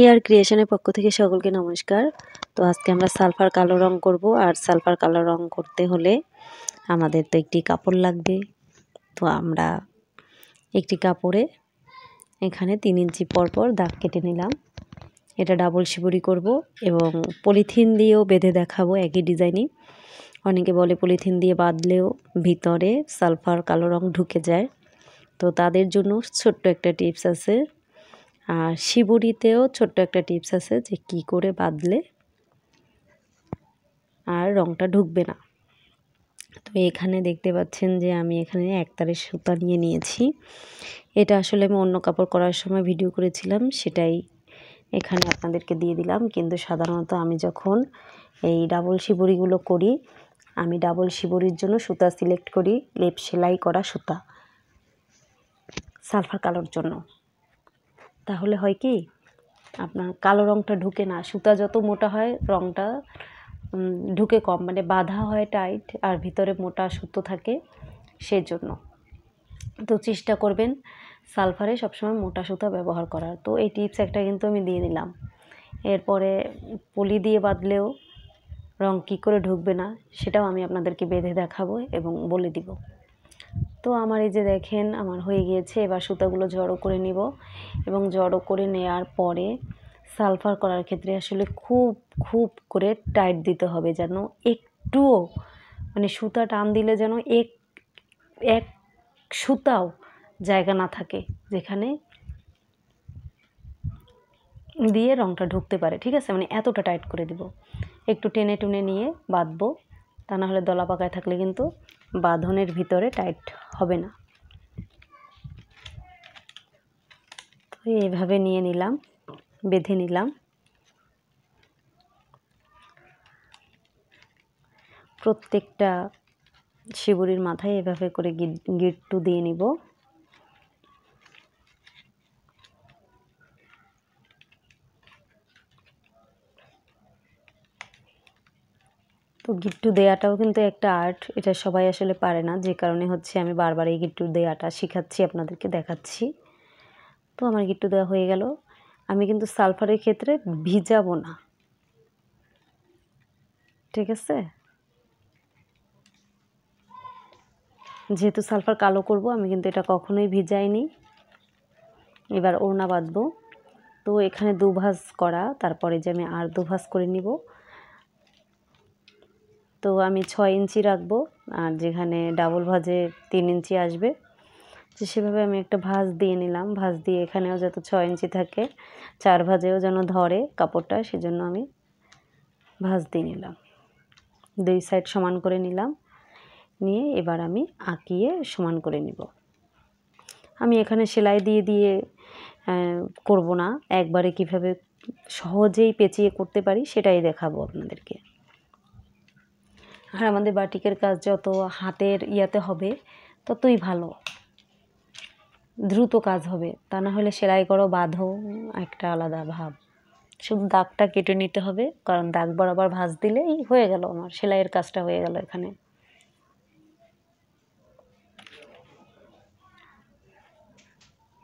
ইয়ার ক্রিয়েশনের পক্ষ থেকে সকলকে নমস্কার তো আজকে আমরা সালফার কালো রং করব আর সালফার কালো রং করতে হলে আমাদের তো একটি কাপড় লাগবে তো আমরা একটি কাপড়ে এখানে তিন ইঞ্চি পরপর দাগ কেটে নিলাম এটা ডাবল শিবুরি করব এবং পলিথিন দিয়েও বেঁধে দেখাবো একই ডিজাইনই অনেকে বলে পলিথিন দিয়ে বাঁধলেও ভিতরে সালফার কালো রং ঢুকে যায় তো তাদের জন্য ছোট্ট একটা টিপস আছে আর শিবুড়িতেও ছোট্ট একটা টিপস আছে যে কি করে বাঁধলে আর রংটা ঢুকবে না তো এখানে দেখতে পাচ্ছেন যে আমি এখানে একতারের সুতা নিয়ে নিয়েছি এটা আসলে আমি অন্য কাপড় করার সময় ভিডিও করেছিলাম সেটাই এখানে আপনাদেরকে দিয়ে দিলাম কিন্তু সাধারণত আমি যখন এই ডাবল শিবুরিগুলো করি আমি ডাবল শিবুরির জন্য সুতা সিলেক্ট করি লেপ সেলাই করা সুতা সালফার কালোর জন্য তাহলে হয় কি আপনার কালো রঙটা ঢুকে না সুতা যত মোটা হয় রঙটা ঢুকে কম মানে বাধা হয় টাইট আর ভিতরে মোটা সুতো থাকে সেজন্য তো চেষ্টা করবেন সালফারে সবসময় মোটা সুতা ব্যবহার করার তো এই টিপস একটা কিন্তু আমি দিয়ে নিলাম এরপরে পলি দিয়ে বাঁধলেও রং কী করে ঢুকবে না সেটাও আমি আপনাদেরকে বেঁধে দেখাবো এবং বলে দিব তো আমার এই যে দেখেন আমার হয়ে গিয়েছে এবার সুতাগুলো জড়ো করে নিব এবং জড়ো করে নেওয়ার পরে সালফার করার ক্ষেত্রে আসলে খুব খুব করে টাইট দিতে হবে যেন একটুও মানে সুতা টান দিলে যেন এক এক সুতাও জায়গা না থাকে যেখানে দিয়ে রঙটা ঢুকতে পারে ঠিক আছে মানে এতটা টাইট করে দিব একটু টেনে টুনে নিয়ে বাঁধবো তা নাহলে দলা পাকায় থাকলে কিন্তু বাঁধনের ভিতরে টাইট হবে না তো এইভাবে নিয়ে নিলাম বেঁধে নিলাম প্রত্যেকটা শিবুরির মাথায় এভাবে করে গিট গিট্টু দিয়ে নিব তো গিট্টু দেয়াটাও কিন্তু একটা আর্ট এটা সবাই আসলে পারে না যে কারণে হচ্ছে আমি বারবার এই গিট্টু দেয়াটা শিখাচ্ছি আপনাদেরকে দেখাচ্ছি তো আমার গিট্টু দেওয়া হয়ে গেল আমি কিন্তু সালফারের ক্ষেত্রে ভিজাবো না ঠিক আছে যেহেতু সালফার কালো করব আমি কিন্তু এটা কখনোই ভিজাইনি এবার ওড়না বাঁধবো তো এখানে দুভাজ করা তারপরে যে আমি আর দুভাজ করে নিব তো আমি ছয় ইঞ্চি রাখবো আর যেখানে ডাবল ভাজে তিন ইঞ্চি আসবে তো সেভাবে আমি একটা ভাঁজ দিয়ে নিলাম ভাঁজ দিয়ে এখানেও যত ছয় ইঞ্চি থাকে চার ভাজেও যেন ধরে কাপড়টা সেজন্য আমি ভাঁজ দিয়ে নিলাম দুই সাইড সমান করে নিলাম নিয়ে এবার আমি আঁকিয়ে সমান করে নিব আমি এখানে সেলাই দিয়ে দিয়ে করব না একবারে কিভাবে সহজেই পেঁচিয়ে করতে পারি সেটাই দেখাবো আপনাদেরকে আর আমাদের বাটিকের কাজ যত হাতের ইয়াতে হবে ততই ভালো দ্রুত কাজ হবে তা না হলে সেলাই করো বাঁধো একটা আলাদা ভাব শুধু দাগটা কেটে নিতে হবে কারণ দাগ বরাবর ভাঁজ দিলেই হয়ে গেল আমার সেলাইয়ের কাজটা হয়ে গেল এখানে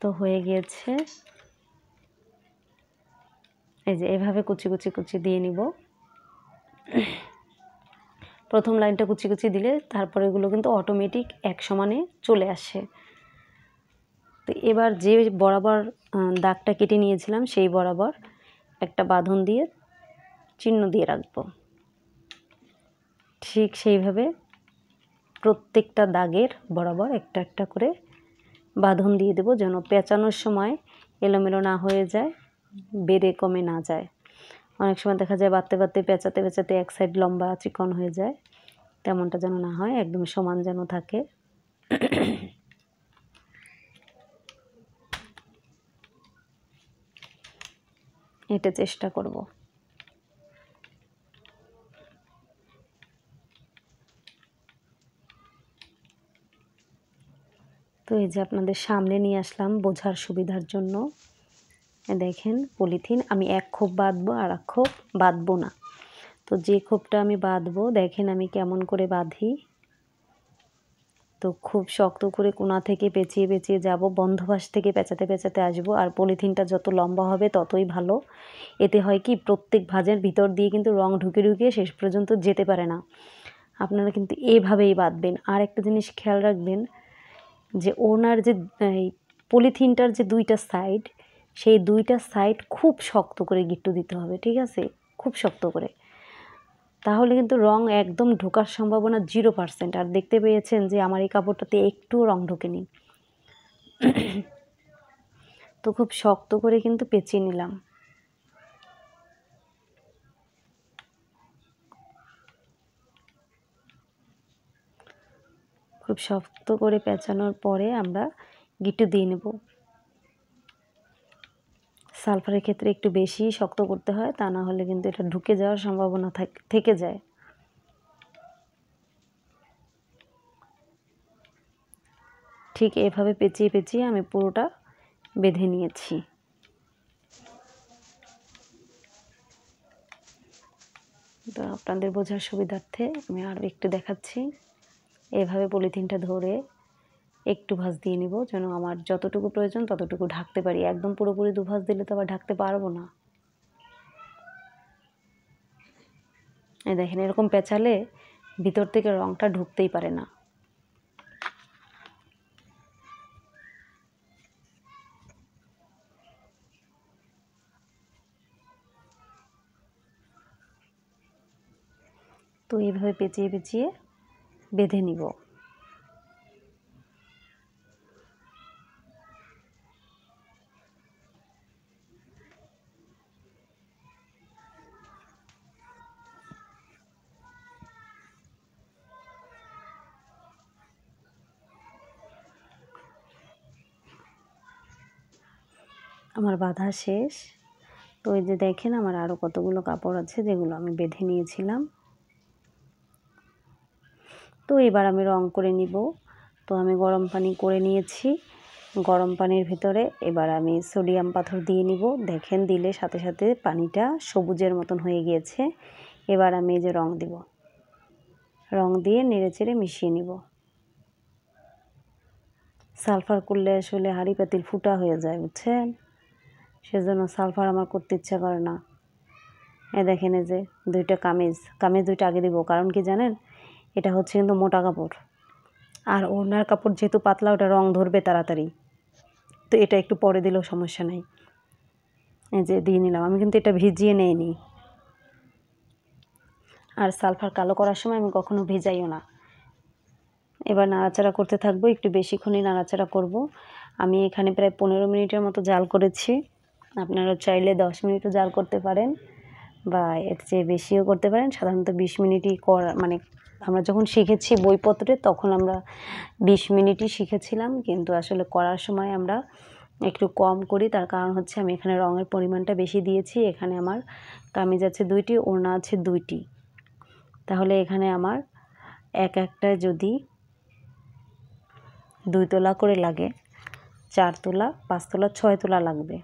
তো হয়ে গিয়েছে এই যে এভাবে কুচি কুচি কুচি দিয়ে নিব প্রথম লাইনটা কুচি কুচি দিলে তারপরে এগুলো কিন্তু অটোমেটিক এক সমানে চলে আসে তো এবার যে বরাবর দাগটা কেটে নিয়েছিলাম সেই বরাবর একটা বাঁধন দিয়ে চিহ্ন দিয়ে রাখব ঠিক সেইভাবে প্রত্যেকটা দাগের বরাবর একটা একটা করে বাঁধন দিয়ে দেব যেন পেঁচানোর সময় এলোমেলো না হয়ে যায় বেড়ে কমে না যায় অনেক সময় দেখা যায় বাড়তে বাড়তে পেঁচাতে পেঁচাতে এক সাইড লম্বা চিকন হয়ে যায় তেমনটা যেন না হয় একদম সমান যেন থাকে এটা চেষ্টা করব তো এই যে আপনাদের সামনে নিয়ে আসলাম বোঝার সুবিধার জন্য দেখেন পলিথিন আমি এক খোপ বাঁধবো আর এক খোপ বাঁধবো না তো যে খোপটা আমি বাঁধবো দেখেন আমি কেমন করে বাঁধি তো খুব শক্ত করে কোনা থেকে পেঁচিয়ে পেঁচিয়ে যাব বন্ধবাস থেকে পেঁচাতে পেঁচাতে আসব আর পলিথিনটা যত লম্বা হবে ততই ভালো এতে হয় কি প্রত্যেক ভাজের ভিতর দিয়ে কিন্তু রং ঢুকে ঢুকিয়ে শেষ পর্যন্ত যেতে পারে না আপনারা কিন্তু এভাবেই বাঁধবেন আর একটা জিনিস খেয়াল রাখবেন যে ওনার যে পলিথিনটার যে দুইটা সাইড সেই দুইটা সাইড খুব শক্ত করে গিট্টু দিতে হবে ঠিক আছে খুব শক্ত করে তাহলে কিন্তু রং একদম ঢোকার সম্ভাবনা জিরো পার্সেন্ট আর দেখতে পেয়েছেন যে আমার এই কাপড়টাতে একটুও রং ঢোকেনি তো খুব শক্ত করে কিন্তু পেঁচিয়ে নিলাম খুব শক্ত করে পেঁচানোর পরে আমরা গিট্টু দিয়ে নেব সালফারের ক্ষেত্রে একটু বেশি শক্ত করতে হয় তা না হলে কিন্তু এটা ঢুকে যাওয়ার সম্ভাবনা থেকে যায় ঠিক এভাবে পেঁচিয়ে পেঁচিয়ে আমি পুরোটা বেঁধে নিয়েছি তো আপনাদের বোঝার সুবিধার্থে আমি আরও একটু দেখাচ্ছি এভাবে পলিথিনটা ধরে একটু ভাঁজ দিয়ে নিব যেন আমার যতটুকু প্রয়োজন ততটুকু ঢাকতে পারি একদম পুরোপুরি দুভাঁজ দিলে তো আবার ঢাকতে পারবো না এই দেখেন এরকম পেঁচালে ভিতর থেকে রঙটা ঢুকতেই পারে না তো এইভাবে পেঁচিয়ে পেঁচিয়ে বেঁধে নিব আমার বাঁধা শেষ তো এই যে দেখেন আমার আরও কতগুলো কাপড় আছে যেগুলো আমি বেঁধে নিয়েছিলাম তো এবার আমি রং করে নিব তো আমি গরম পানি করে নিয়েছি গরম পানির ভিতরে এবার আমি সোডিয়াম পাথর দিয়ে নিব দেখেন দিলে সাথে সাথে পানিটা সবুজের মতন হয়ে গিয়েছে এবার আমি এই যে রং দিব রং দিয়ে নেড়েচেড়ে মিশিয়ে নিব সালফার করলে আসলে হাঁড়ি পাতিল ফুটা হয়ে যায় বুঝছেন সেজন্য সালফার আমার করতে ইচ্ছা করে না এ দেখেন এই যে দুইটা কামিজ কামিজ দুইটা আগে দিব কারণ কি জানেন এটা হচ্ছে কিন্তু মোটা কাপড় আর ওনার কাপড় যেহেতু পাতলা ওটা রং ধরবে তাড়াতাড়ি তো এটা একটু পরে দিলেও সমস্যা নেই এই যে দিয়ে নিলাম আমি কিন্তু এটা ভিজিয়ে নেইনি আর সালফার কালো করার সময় আমি কখনো ভিজাইও না এবার নাড়াচাড়া করতে থাকবো একটু বেশিক্ষণই নাড়াচাড়া করব আমি এখানে প্রায় পনেরো মিনিটের মতো জাল করেছি আপনারা চাইলে দশ মিনিটও জাল করতে পারেন বা এর চেয়ে বেশিও করতে পারেন সাধারণত বিশ মিনিটই করা মানে আমরা যখন শিখেছি বইপত্রে তখন আমরা বিশ মিনিটই শিখেছিলাম কিন্তু আসলে করার সময় আমরা একটু কম করি তার কারণ হচ্ছে আমি এখানে রঙের পরিমাণটা বেশি দিয়েছি এখানে আমার কামিজ আছে দুইটি ওড়না আছে দুইটি তাহলে এখানে আমার এক একটা যদি দুই তোলা করে লাগে চার তোলা পাঁচ তোলা ছয় তোলা লাগবে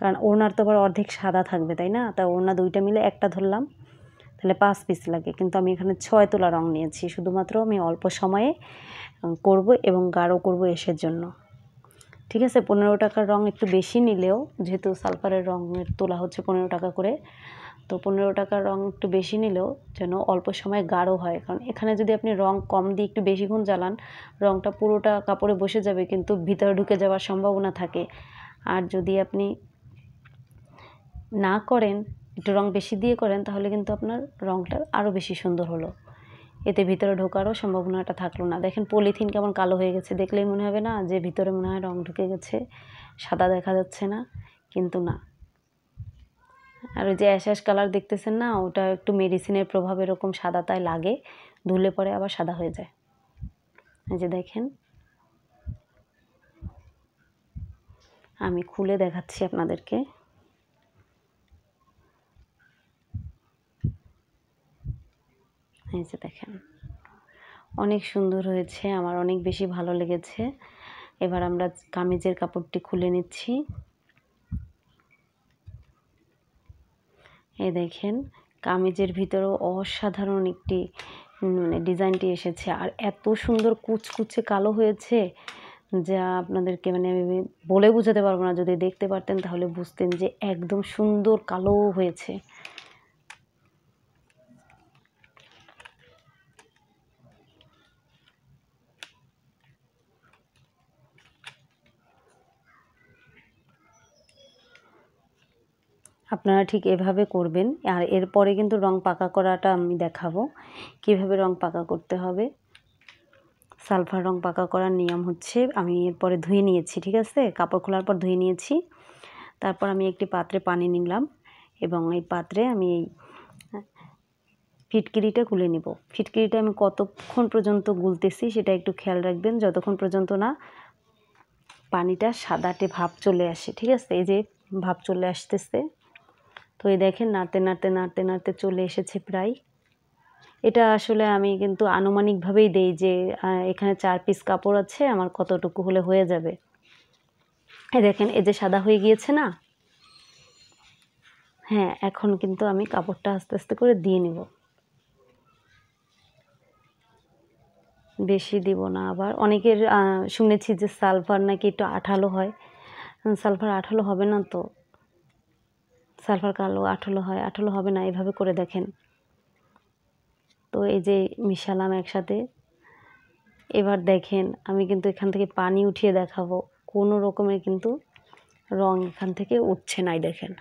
কারণ ওনার তো আবার অর্ধেক সাদা থাকবে তাই না তা ওনা দুইটা মিলে একটা ধরলাম তাহলে পাঁচ পিস লাগে কিন্তু আমি এখানে ছয় তোলা রং নিয়েছি শুধুমাত্র আমি অল্প সময়ে করব এবং গাঢ় করব এসের জন্য ঠিক আছে পনেরো টাকার রং একটু বেশি নিলেও যেহেতু সালফারের রঙের তোলা হচ্ছে পনেরো টাকা করে তো পনেরো টাকার রং একটু বেশি নিলেও যেন অল্প সময় গাঢ় হয় কারণ এখানে যদি আপনি রং কম দিয়ে একটু বেশিক্ষণ জ্বালান রংটা পুরোটা কাপড়ে বসে যাবে কিন্তু ভিতরে ঢুকে যাওয়ার সম্ভাবনা থাকে আর যদি আপনি না করেন একটু রং বেশি দিয়ে করেন তাহলে কিন্তু আপনার রংটা আরও বেশি সুন্দর হলো এতে ভিতরে ঢোকারও সম্ভাবনাটা থাকলো না দেখেন পলিথিন কেমন কালো হয়ে গেছে দেখলেই মনে হবে না যে ভিতরে মনে হয় রং ঢুকে গেছে সাদা দেখা যাচ্ছে না কিন্তু না আর ওই যে অ্যাশ অ্যাশ কালার দেখতেছেন না ওটা একটু মেডিসিনের প্রভাব এরকম সাদা তাই লাগে ধুলে পরে আবার সাদা হয়ে যায় এই যে দেখেন আমি খুলে দেখাচ্ছি আপনাদেরকে এই যে দেখেন অনেক সুন্দর হয়েছে আমার অনেক বেশি ভালো লেগেছে এবার আমরা কামিজের কাপড়টি খুলে নিচ্ছি এ দেখেন কামিজের ভিতরেও অসাধারণ একটি মানে ডিজাইনটি এসেছে আর এত সুন্দর কুচকুচে কালো হয়েছে যা আপনাদেরকে মানে আমি বলে বোঝাতে পারবো না যদি দেখতে পারতেন তাহলে বুঝতেন যে একদম সুন্দর কালো হয়েছে আপনারা ঠিক এভাবে করবেন আর এরপরে কিন্তু রং পাকা করাটা আমি দেখাবো কিভাবে রং পাকা করতে হবে সালফার রং পাকা করার নিয়ম হচ্ছে আমি এরপরে ধুয়ে নিয়েছি ঠিক আছে কাপড় খোলার পর ধুয়ে নিয়েছি তারপর আমি একটি পাত্রে পানি নিলাম এবং এই পাত্রে আমি এই ফিটকিরিটা গুলে নেব ফিটকিরিটা আমি কতক্ষণ পর্যন্ত গুলতেছি সেটা একটু খেয়াল রাখবেন যতক্ষণ পর্যন্ত না পানিটা সাদাটে ভাব চলে আসে ঠিক আছে এই যে ভাব চলে আসতেছে তো এই দেখেন নাড়তে নাড়তে নাড়তে নাড়তে চলে এসেছে প্রায় এটা আসলে আমি কিন্তু আনুমানিকভাবেই দেই যে এখানে চার পিস কাপড় আছে আমার কতটুকু হলে হয়ে যাবে এ দেখেন এই যে সাদা হয়ে গিয়েছে না হ্যাঁ এখন কিন্তু আমি কাপড়টা আস্তে আস্তে করে দিয়ে নিব বেশি দিব না আবার অনেকের শুনেছি যে সালফার নাকি একটু আঠালো হয় সালফার আঠালো হবে না তো সালফার কালো আঠলো হয় আঠলো হবে না এভাবে করে দেখেন তো এই যে মিশালাম একসাথে এবার দেখেন আমি কিন্তু এখান থেকে পানি উঠিয়ে দেখাবো কোনো রকমের কিন্তু রং এখান থেকে উঠছে নাই দেখেন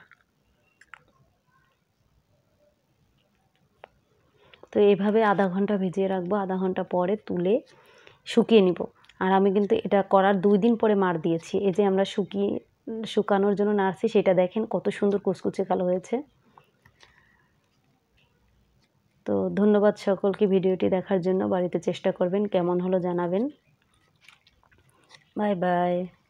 তো এভাবে আধা ঘন্টা ভিজিয়ে রাখবো আধা ঘন্টা পরে তুলে শুকিয়ে নিব আর আমি কিন্তু এটা করার দুই দিন পরে মার দিয়েছি এই যে আমরা শুকিয়ে শুকানোর জন্য নাড়ছি সেটা দেখেন কত সুন্দর কুচকুচে কালো হয়েছে তো ধন্যবাদ সকলকে ভিডিওটি দেখার জন্য বাড়িতে চেষ্টা করবেন কেমন হলো জানাবেন বাই বাই